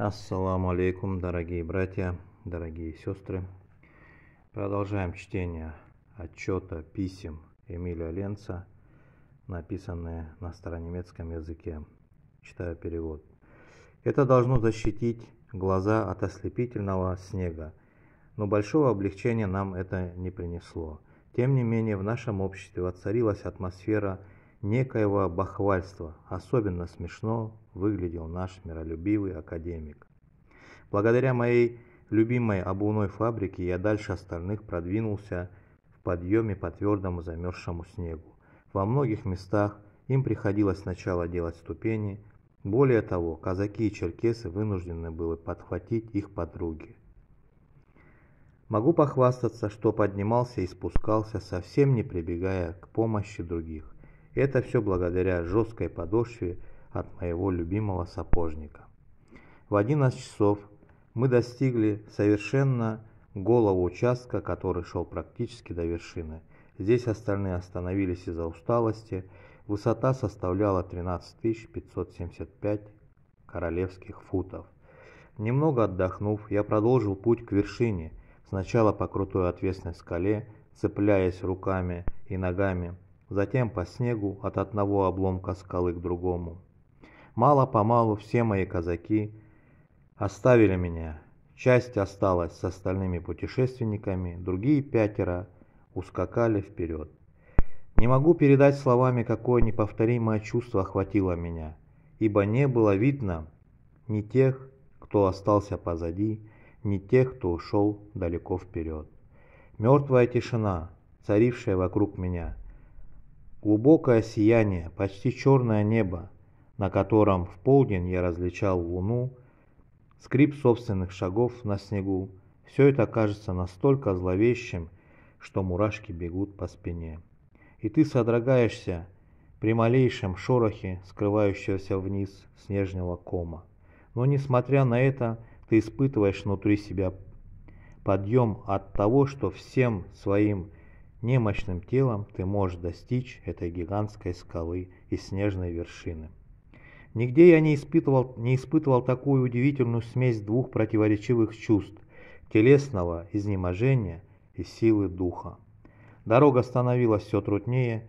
Ассаламу алейкум, дорогие братья, дорогие сестры. Продолжаем чтение отчета писем Эмилия Ленца, написанные на старонемецком языке. Читаю перевод. Это должно защитить глаза от ослепительного снега, но большого облегчения нам это не принесло. Тем не менее, в нашем обществе воцарилась атмосфера – некоего бахвальства. Особенно смешно выглядел наш миролюбивый академик. Благодаря моей любимой обувной фабрике я дальше остальных продвинулся в подъеме по твердому замерзшему снегу. Во многих местах им приходилось сначала делать ступени. Более того, казаки и черкесы вынуждены были подхватить их подруги. Могу похвастаться, что поднимался и спускался, совсем не прибегая к помощи других. Это все благодаря жесткой подошве от моего любимого сапожника. В 11 часов мы достигли совершенно голого участка, который шел практически до вершины. Здесь остальные остановились из-за усталости. Высота составляла 13 575 королевских футов. Немного отдохнув, я продолжил путь к вершине, сначала по крутой отвесной скале, цепляясь руками и ногами затем по снегу от одного обломка скалы к другому. Мало-помалу все мои казаки оставили меня. Часть осталась с остальными путешественниками, другие пятеро ускакали вперед. Не могу передать словами, какое неповторимое чувство охватило меня, ибо не было видно ни тех, кто остался позади, ни тех, кто ушел далеко вперед. Мертвая тишина, царившая вокруг меня, Глубокое сияние, почти черное небо, на котором в полдень я различал луну, скрип собственных шагов на снегу, все это кажется настолько зловещим, что мурашки бегут по спине. И ты содрогаешься при малейшем шорохе, скрывающегося вниз снежного кома. Но несмотря на это, ты испытываешь внутри себя подъем от того, что всем своим Немощным телом ты можешь достичь этой гигантской скалы и снежной вершины. Нигде я не испытывал, не испытывал такую удивительную смесь двух противоречивых чувств – телесного изнеможения и силы духа. Дорога становилась все труднее.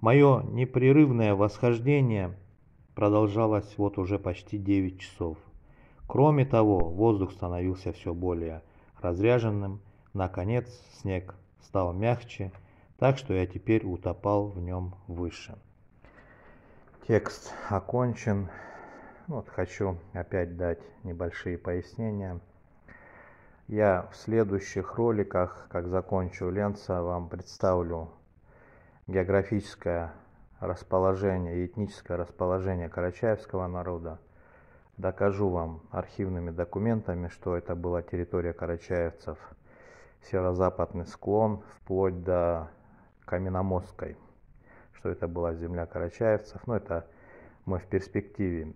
Мое непрерывное восхождение продолжалось вот уже почти 9 часов. Кроме того, воздух становился все более разряженным. Наконец, снег стал мягче, так что я теперь утопал в нем выше. Текст окончен. Ну вот хочу опять дать небольшие пояснения. Я в следующих роликах, как закончу Ленца, вам представлю географическое расположение и этническое расположение карачаевского народа. Докажу вам архивными документами, что это была территория карачаевцев – северо-западный склон вплоть до Каменомостской, что это была земля карачаевцев. Но ну, это мы в перспективе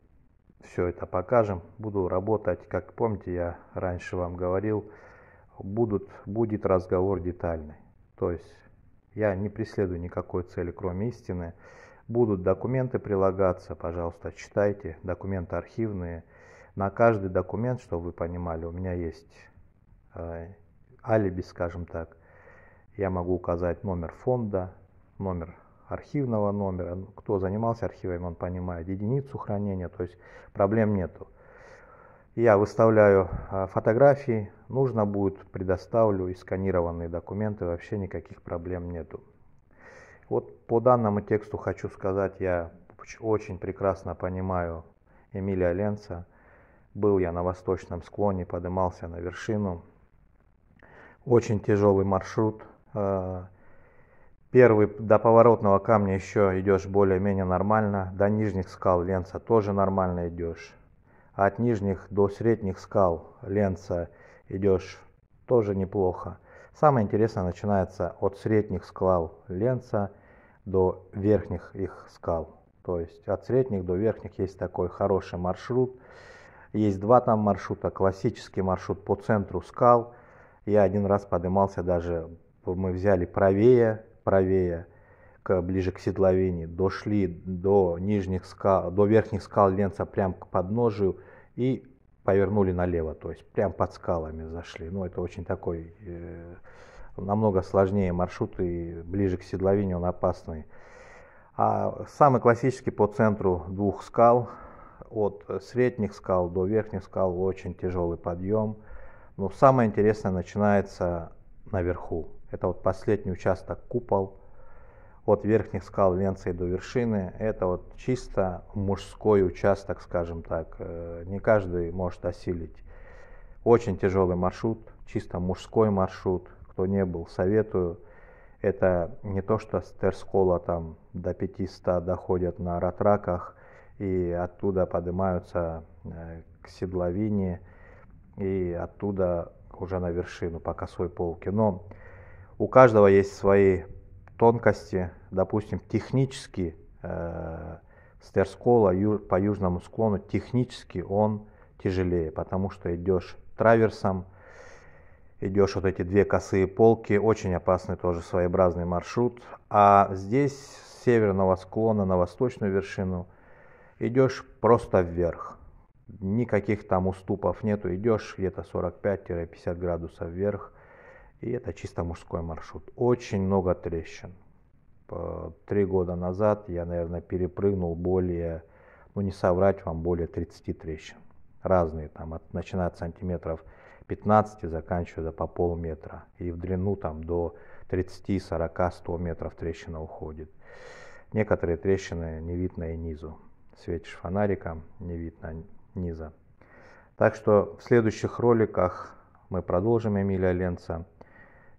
все это покажем. Буду работать, как помните, я раньше вам говорил, будут, будет разговор детальный. То есть я не преследую никакой цели, кроме истины. Будут документы прилагаться, пожалуйста, читайте. Документы архивные. На каждый документ, чтобы вы понимали, у меня есть э, алиби, скажем так. Я могу указать номер фонда, номер архивного номера, ну, кто занимался архивами, он понимает, единицу хранения, то есть проблем нету. Я выставляю а, фотографии, нужно будет, предоставлю и сканированные документы, вообще никаких проблем нету. Вот по данному тексту хочу сказать, я очень прекрасно понимаю Эмилия Ленца. Был я на восточном склоне, поднимался на вершину, очень тяжелый маршрут. Э, первый до поворотного камня еще идешь более-менее нормально. До нижних скал Ленца тоже нормально идешь. от нижних до средних скал Ленца идешь тоже неплохо. Самое интересное начинается от средних скал Ленца до верхних их скал. То есть от средних до верхних есть такой хороший маршрут. Есть два там маршрута. Классический маршрут по центру скал – я один раз поднимался даже, мы взяли правее, правее, к, ближе к седловине, дошли до нижних скал, до верхних скал Ленца, прям к подножию и повернули налево, то есть прям под скалами зашли. Ну, это очень такой, э, намного сложнее маршрут и ближе к седловине он опасный. А самый классический по центру двух скал, от средних скал до верхних скал, очень тяжелый подъем – но самое интересное начинается наверху. Это вот последний участок купол от верхних скал Ленца до вершины. Это вот чисто мужской участок, скажем так. Э, не каждый может осилить. Очень тяжелый маршрут, чисто мужской маршрут. Кто не был, советую. Это не то, что с Терскола там до 500 доходят на ратраках и оттуда поднимаются э, к Седловине и оттуда уже на вершину по косой полке. Но у каждого есть свои тонкости, допустим, технически э, с ю, по южному склону технически он тяжелее, потому что идешь траверсом, идешь вот эти две косые полки, очень опасный тоже своеобразный маршрут. А здесь с северного склона на восточную вершину идешь просто вверх никаких там уступов нету, идешь где-то 45-50 градусов вверх, и это чисто мужской маршрут. Очень много трещин. Три года назад я, наверное, перепрыгнул более, ну не соврать вам, более 30 трещин. Разные там, от, начиная от сантиметров 15, заканчивая по полметра. И в длину там до 30, 40, 100 метров трещина уходит. Некоторые трещины не видно и низу. Светишь фонариком, не видно низа. Так что в следующих роликах мы продолжим Эмилия Ленца.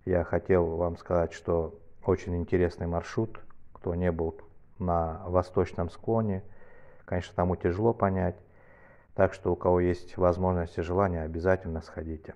Я хотел вам сказать, что очень интересный маршрут. Кто не был на восточном склоне, конечно, тому тяжело понять. Так что у кого есть возможность и желание, обязательно сходите.